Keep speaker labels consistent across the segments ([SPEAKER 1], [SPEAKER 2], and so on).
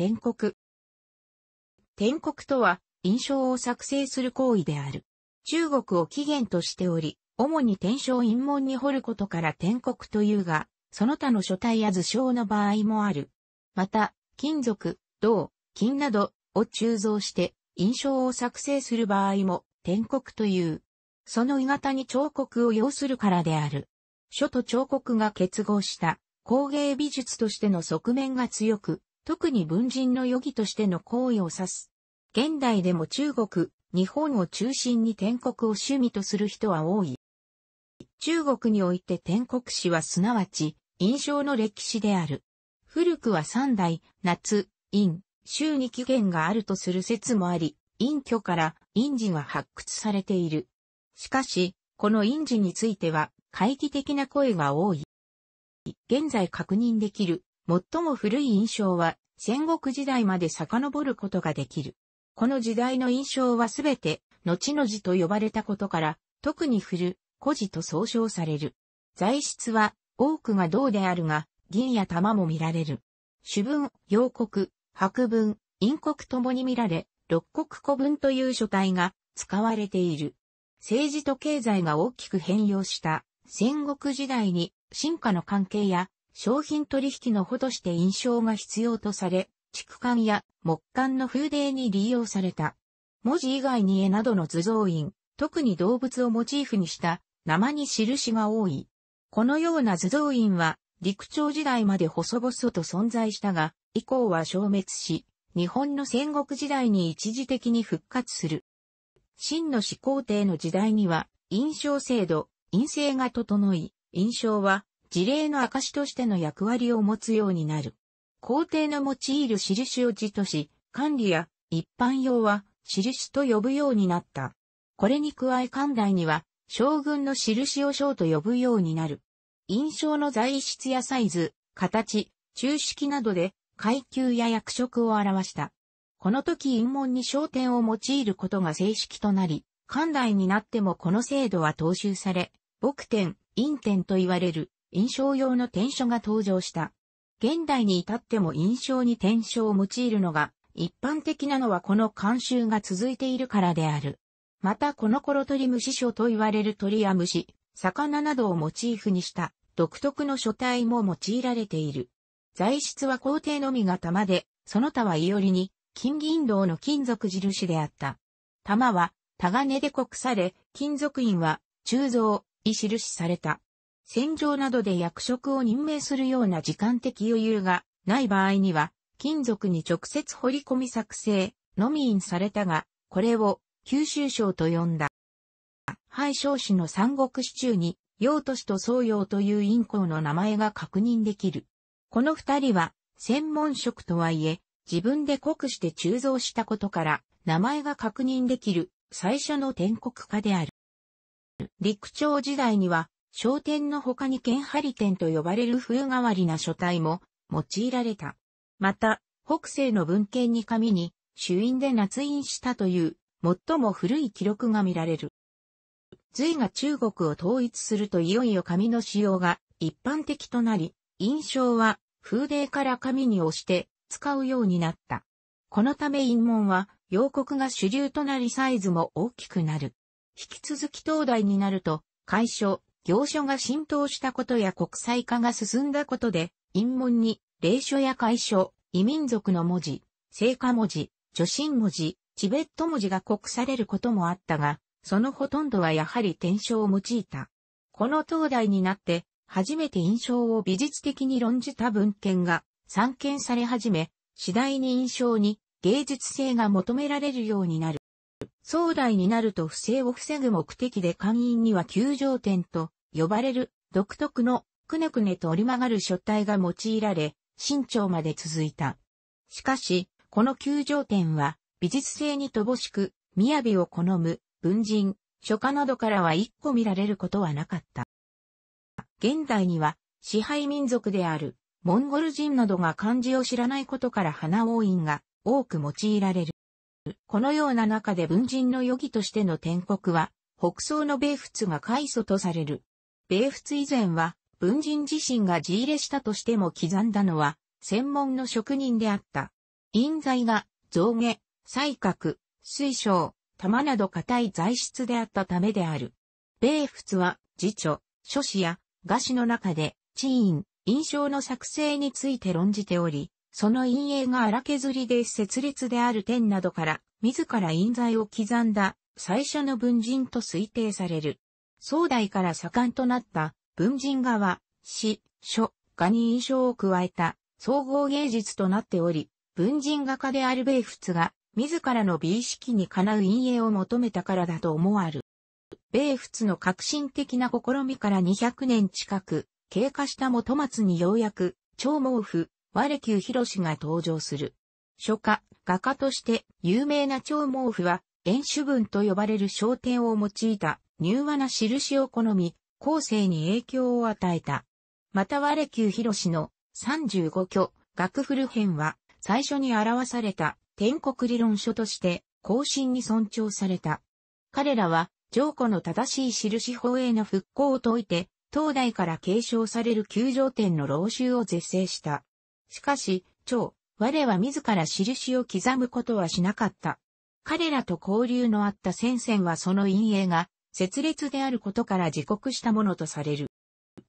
[SPEAKER 1] 転刻。転国とは、印象を作成する行為である。中国を起源としており、主に転生陰門に掘ることから転国というが、その他の書体や図章の場合もある。また、金属、銅、金などを鋳造して印象を作成する場合も転刻という。その鋳型に彫刻を要するからである。書と彫刻が結合した工芸美術としての側面が強く、特に文人の余儀としての行為を指す。現代でも中国、日本を中心に天国を趣味とする人は多い。中国において天国史はすなわち、印象の歴史である。古くは三代、夏、陰、週に起源があるとする説もあり、陰居から陰寺が発掘されている。しかし、この陰寺については、懐疑的な声が多い。現在確認できる最も古い印象は戦国時代まで遡ることができる。この時代の印象はすべて、後の字と呼ばれたことから、特に古、古字と総称される。材質は、多くが銅であるが、銀や玉も見られる。主文、洋国、白文、陰国ともに見られ、六国古文という書体が使われている。政治と経済が大きく変容した戦国時代に進化の関係や商品取引のほどして印象が必要とされ、畜管や木管の風鈴に利用された。文字以外に絵などの図像印、特に動物をモチーフにした生に印が多い。このような図像印は陸朝時代まで細々と存在したが、以降は消滅し、日本の戦国時代に一時的に復活する。秦の始皇帝の時代には、印象制度、印性が整い、印象は事例の証としての役割を持つようになる。皇帝の用いる印を字とし、管理や一般用は印と呼ぶようになった。これに加え官代には将軍の印を章と呼ぶようになる。印象の材質やサイズ、形、中式などで階級や役職を表した。この時陰門に焦点を用いることが正式となり、官代になってもこの制度は踏襲され、牧典、陰典と言われる。印象用の天書が登場した。現代に至っても印象に天書を用いるのが一般的なのはこの慣習が続いているからである。またこの頃鳥虫書と言われる鳥や虫、魚などをモチーフにした独特の書体も用いられている。材質は皇帝のみが玉で、その他はいよりに金銀銅の金属印であった。玉はタガネで刻され、金属印は鋳造、い印された。戦場などで役職を任命するような時間的余裕がない場合には、金属に直接掘り込み作成のみ印されたが、これを九州省と呼んだ。廃省市の三国市中に、洋都市と宋洋という印校の名前が確認できる。この二人は、専門職とはいえ、自分で濃くして鋳造したことから、名前が確認できる最初の天国家である。陸朝時代には、小店の他に剣張り店と呼ばれる風変わりな書体も用いられた。また、北西の文献に紙に、朱印で捺印したという、最も古い記録が見られる。隋が中国を統一するといよいよ紙の使用が一般的となり、印象は風鈴から紙に押して使うようになった。このため印門は、洋国が主流となりサイズも大きくなる。引き続き東大になると、解消、行書が浸透したことや国際化が進んだことで、陰文に、霊書や会書、異民族の文字、聖火文字、女神文字、チベット文字が国されることもあったが、そのほとんどはやはり転書を用いた。この東大になって、初めて印象を美術的に論じた文献が散見され始め、次第に印象に芸術性が求められるようになる。壮大になると不正を防ぐ目的で官員には休場点と呼ばれる独特のくねくねと折り曲がる書体が用いられ、新潮まで続いた。しかし、この球場点は美術性に乏しく、雅を好む文人、書家などからは一個見られることはなかった。現代には支配民族であるモンゴル人などが漢字を知らないことから花王院が多く用いられる。このような中で文人の余儀としての天国は北宋の米仏が開祖とされる。米仏以前は、文人自身が地入れしたとしても刻んだのは、専門の職人であった。印材が、象牙、彩角、水晶、玉など硬い材質であったためである。米仏は、辞書、書士や、画紙の中で、地印、印象の作成について論じており、その陰影が荒削りで設立である点などから、自ら印材を刻んだ、最初の文人と推定される。宋代から盛んとなった文人画は、詩、書、画に印象を加えた総合芸術となっており、文人画家である米仏が、自らの美意識にかなう陰影を求めたからだと思わる。米仏の革新的な試みから200年近く、経過した元松にようやく、超毛布、ー・ヒロシが登場する。書家、画家として有名な超毛布は、演主文と呼ばれる焦点を用いた柔和な印を好み、後世に影響を与えた。また我旧広氏の35挙、学古編は、最初に表された天国理論書として、後進に尊重された。彼らは、上古の正しい印法への復興を説いて、東大から継承される旧上典の老衆を是正した。しかし、長、我は自ら印を刻むことはしなかった。彼らと交流のあった先生はその陰影が、設立であることから自国したものとされる。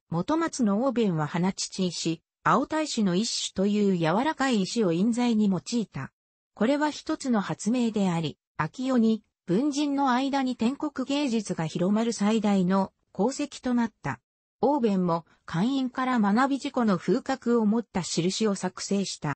[SPEAKER 1] 元松のベ弁は花乳石、青大石の一種という柔らかい石を印材に用いた。これは一つの発明であり、秋代に文人の間に天国芸術が広まる最大の功績となった。ベ弁も会員から学び事故の風格を持った印を作成した。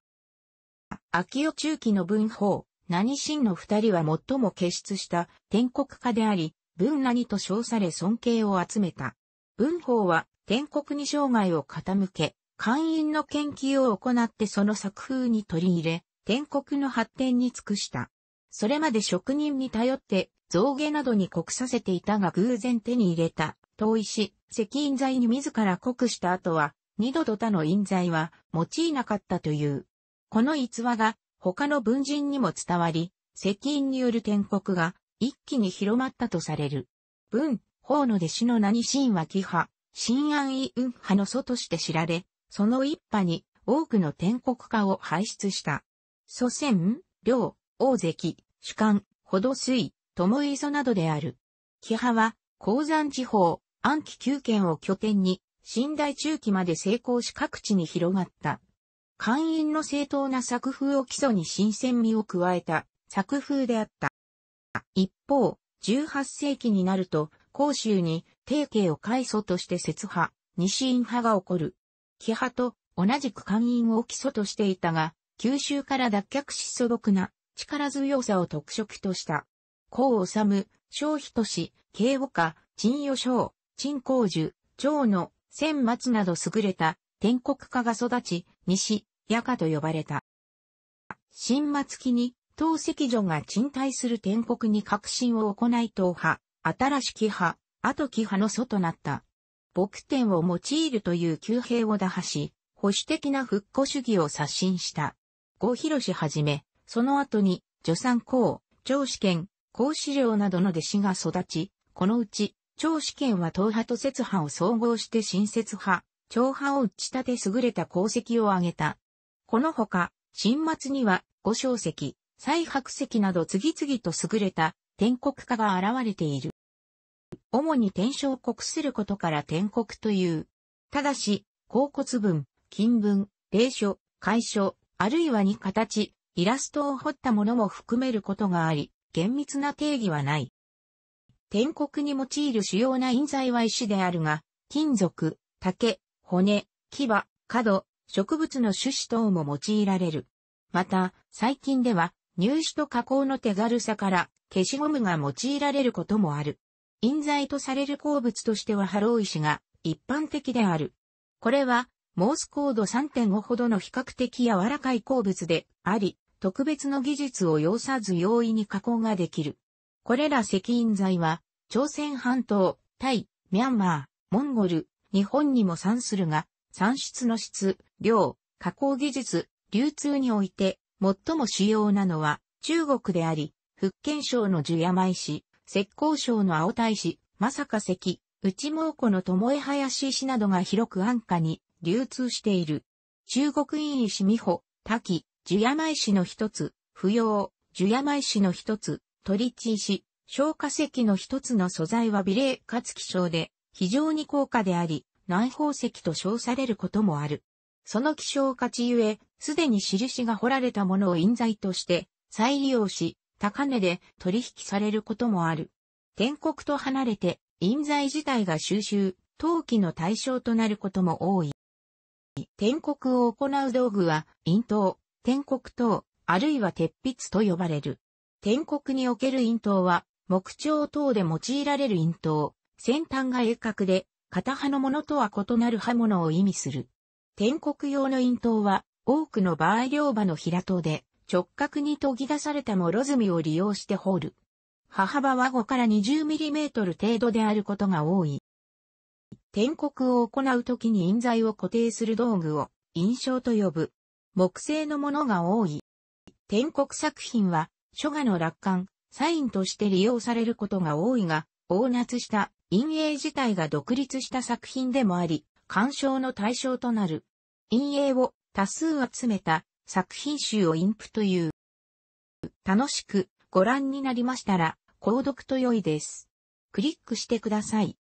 [SPEAKER 1] 秋代中期の文法、何神の二人は最も傑出した天国家であり、文何と称され尊敬を集めた。文法は天国に生涯を傾け、官員の研究を行ってその作風に取り入れ、天国の発展に尽くした。それまで職人に頼って造下などにくさせていたが偶然手に入れた、遠石、石印材に自らくした後は、二度と他の印材は用いなかったという。この逸話が他の文人にも伝わり、石印による天国が一気に広まったとされる。文、法の弟子の名に神は規派、新安位運派の祖として知られ、その一派に多くの天国家を輩出した。祖先、領、大関、主観、ほど水、友磯などである。木派は、鉱山地方、暗記9県を拠点に、新大中期まで成功し各地に広がった。会員の正当な作風を基礎に新鮮味を加えた作風であった。一方、18世紀になると、甲州に定型を開祖として説派、西院派が起こる。木派と同じく官員を基礎としていたが、九州から脱却し素朴な力強さを特色とした。孔治、小都市、慶吾家、陳与章、陳光樹、長野、千松など優れた天国家が育ち、西、夜家と呼ばれた。新末期に当石女が賃貸する天国に革新を行い党派、新しき派、後期派の祖となった。牧天を用いるという旧兵を打破し、保守的な復古主義を刷新した。郷広氏はじめ、その後に、助産公、長子権、孔子料などの弟子が育ち、このうち、長子権は党派と節派を総合して新節派、長派を打ち立て優れた功績を挙げた。このほか、新末には、五小石、蔡白石など次々と優れた天国家が現れている。主に天正国することから天国という。ただし、甲骨文、金文、霊書、楷書、あるいはに形、イラストを彫ったものも含めることがあり、厳密な定義はない。天国に用いる主要な印材は石であるが、金属、竹、骨、牙、角、植物の種子等も用いられる。また、最近では、入手と加工の手軽さから消しゴムが用いられることもある。印材とされる鉱物としてはハロー石が一般的である。これはモースコード3.5ほどの比較的柔らかい鉱物であり、特別の技術を要さず容易に加工ができる。これら石印材は、朝鮮半島、タイ、ミャンマー、モンゴル、日本にも産するが、産出の質、量、加工技術、流通において最も主要なのは中国であり、福建省の樹山石、石浙江省の青大石、まさか石、内蒙古の巴林石などが広く安価に流通している。中国院石美穂、滝、樹山石の一つ、不要、樹山石の一つ、鳥地石、小化石の一つの素材は美麗かつ希少で、非常に高価であり、南方石と称されることもある。その希少価値ゆえ、すでに印が彫られたものを印材として再利用し、高値で取引されることもある。天国と離れて、印材自体が収集、陶器の対象となることも多い。天国を行う道具は、印刀、天国刀、あるいは鉄筆と呼ばれる。天国における印刀は、木彫等で用いられる印刀、先端が鋭角で、片刃のものとは異なる刃物を意味する。天国用の印刀は、多くの場合両刃の平刀で直角に研ぎ出されたもず積を利用して掘る。刃幅は5から 20mm 程度であることが多い。天刻を行うときに印材を固定する道具を印象と呼ぶ。木製のものが多い。天刻作品は書画の楽観、サインとして利用されることが多いが、大夏した陰影自体が独立した作品でもあり、鑑賞の対象となる。陰影を多数集めた作品集をインプという。楽しくご覧になりましたら、購読と良いです。クリックしてください。